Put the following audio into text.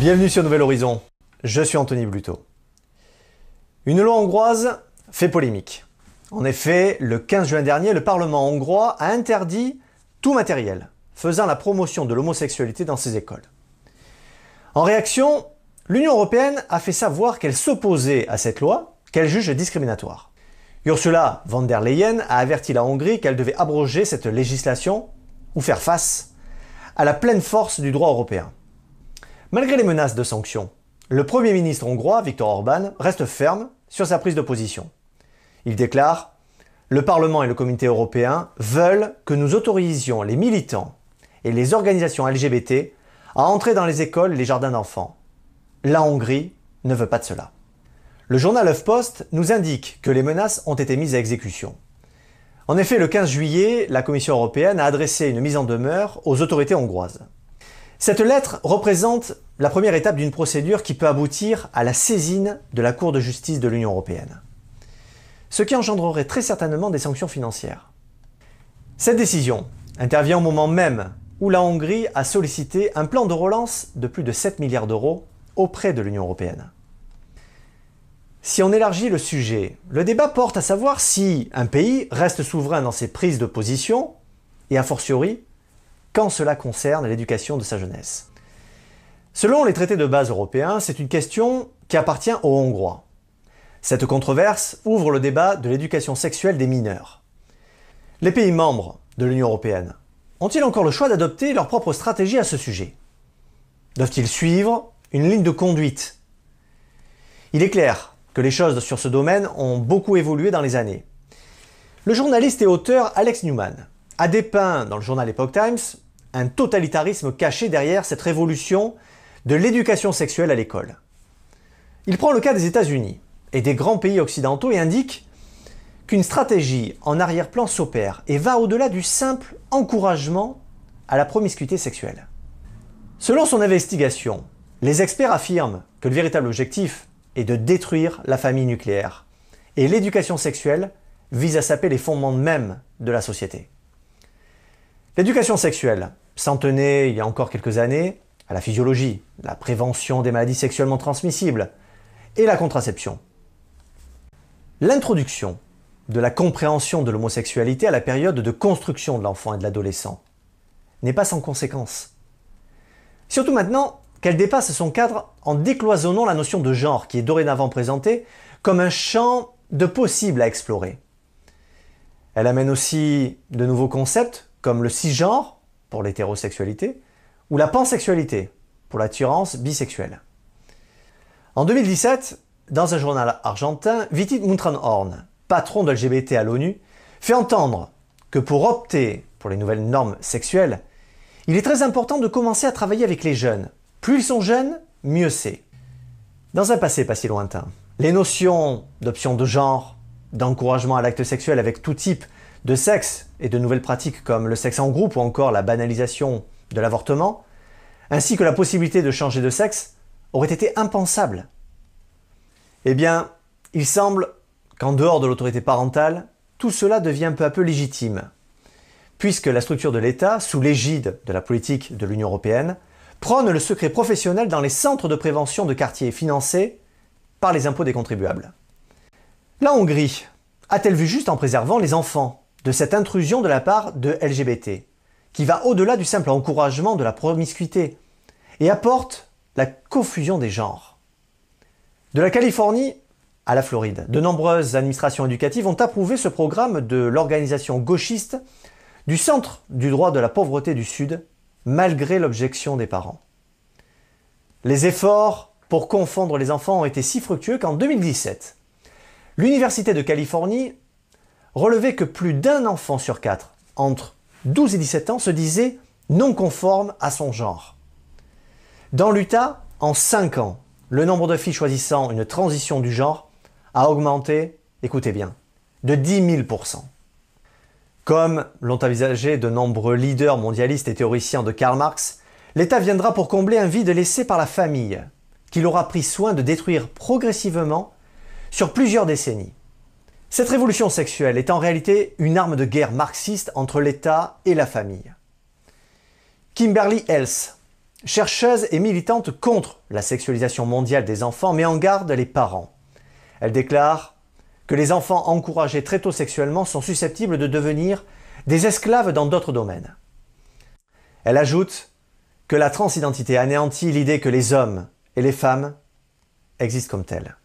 Bienvenue sur Nouvel Horizon, je suis Anthony Bluto. Une loi hongroise fait polémique. En effet, le 15 juin dernier, le Parlement hongrois a interdit tout matériel faisant la promotion de l'homosexualité dans ses écoles. En réaction, l'Union européenne a fait savoir qu'elle s'opposait à cette loi, qu'elle juge discriminatoire. Ursula von der Leyen a averti la Hongrie qu'elle devait abroger cette législation ou faire face à la pleine force du droit européen. Malgré les menaces de sanctions, le Premier ministre hongrois, Viktor Orban, reste ferme sur sa prise de position. Il déclare Le Parlement et le Comité européen veulent que nous autorisions les militants et les organisations LGBT à entrer dans les écoles et les jardins d'enfants. La Hongrie ne veut pas de cela. Le journal Post nous indique que les menaces ont été mises à exécution. En effet, le 15 juillet, la Commission européenne a adressé une mise en demeure aux autorités hongroises. Cette lettre représente la première étape d'une procédure qui peut aboutir à la saisine de la Cour de justice de l'Union européenne. Ce qui engendrerait très certainement des sanctions financières. Cette décision intervient au moment même où la Hongrie a sollicité un plan de relance de plus de 7 milliards d'euros auprès de l'Union européenne. Si on élargit le sujet, le débat porte à savoir si un pays reste souverain dans ses prises de position, et a fortiori quand cela concerne l'éducation de sa jeunesse. Selon les traités de base européens, c'est une question qui appartient aux Hongrois. Cette controverse ouvre le débat de l'éducation sexuelle des mineurs. Les pays membres de l'Union européenne ont-ils encore le choix d'adopter leur propre stratégie à ce sujet Doivent-ils suivre une ligne de conduite Il est clair que les choses sur ce domaine ont beaucoup évolué dans les années. Le journaliste et auteur Alex Newman a dépeint dans le journal Epoch Times un totalitarisme caché derrière cette révolution de l'éducation sexuelle à l'école. Il prend le cas des États-Unis et des grands pays occidentaux et indique qu'une stratégie en arrière-plan s'opère et va au-delà du simple encouragement à la promiscuité sexuelle. Selon son investigation, les experts affirment que le véritable objectif est de détruire la famille nucléaire et l'éducation sexuelle vise à saper les fondements mêmes de la société. L'éducation sexuelle s'en tenait il y a encore quelques années à la physiologie, la prévention des maladies sexuellement transmissibles et la contraception. L'introduction de la compréhension de l'homosexualité à la période de construction de l'enfant et de l'adolescent n'est pas sans conséquence. Surtout maintenant qu'elle dépasse son cadre en décloisonnant la notion de genre qui est dorénavant présentée comme un champ de possible à explorer. Elle amène aussi de nouveaux concepts comme le cisgenre pour l'hétérosexualité, ou la pansexualité, pour l'attirance bisexuelle. En 2017, dans un journal argentin, Vitit Muntranhorn, patron de LGBT à l'ONU, fait entendre que pour opter pour les nouvelles normes sexuelles, il est très important de commencer à travailler avec les jeunes. Plus ils sont jeunes, mieux c'est. Dans un passé pas si lointain, les notions d'options de genre, d'encouragement à l'acte sexuel avec tout type de sexe et de nouvelles pratiques comme le sexe en groupe ou encore la banalisation de l'avortement, ainsi que la possibilité de changer de sexe, aurait été impensable. Eh bien, il semble qu'en dehors de l'autorité parentale, tout cela devient peu à peu légitime, puisque la structure de l'État, sous l'égide de la politique de l'Union européenne, prône le secret professionnel dans les centres de prévention de quartiers financés par les impôts des contribuables. La Hongrie a-t-elle vu juste en préservant les enfants de cette intrusion de la part de LGBT, qui va au-delà du simple encouragement de la promiscuité et apporte la confusion des genres. De la Californie à la Floride, de nombreuses administrations éducatives ont approuvé ce programme de l'organisation gauchiste du Centre du droit de la pauvreté du Sud, malgré l'objection des parents. Les efforts pour confondre les enfants ont été si fructueux qu'en 2017, l'Université de Californie relevait que plus d'un enfant sur quatre, entre 12 et 17 ans, se disait non conforme à son genre. Dans l'Utah, en 5 ans, le nombre de filles choisissant une transition du genre a augmenté, écoutez bien, de 10 000 Comme l'ont envisagé de nombreux leaders mondialistes et théoriciens de Karl Marx, l'État viendra pour combler un vide laissé par la famille, qu'il aura pris soin de détruire progressivement sur plusieurs décennies. Cette révolution sexuelle est en réalité une arme de guerre marxiste entre l'État et la famille. Kimberly Else, chercheuse et militante contre la sexualisation mondiale des enfants, met en garde les parents. Elle déclare que les enfants encouragés très tôt sexuellement sont susceptibles de devenir des esclaves dans d'autres domaines. Elle ajoute que la transidentité anéantit l'idée que les hommes et les femmes existent comme tels.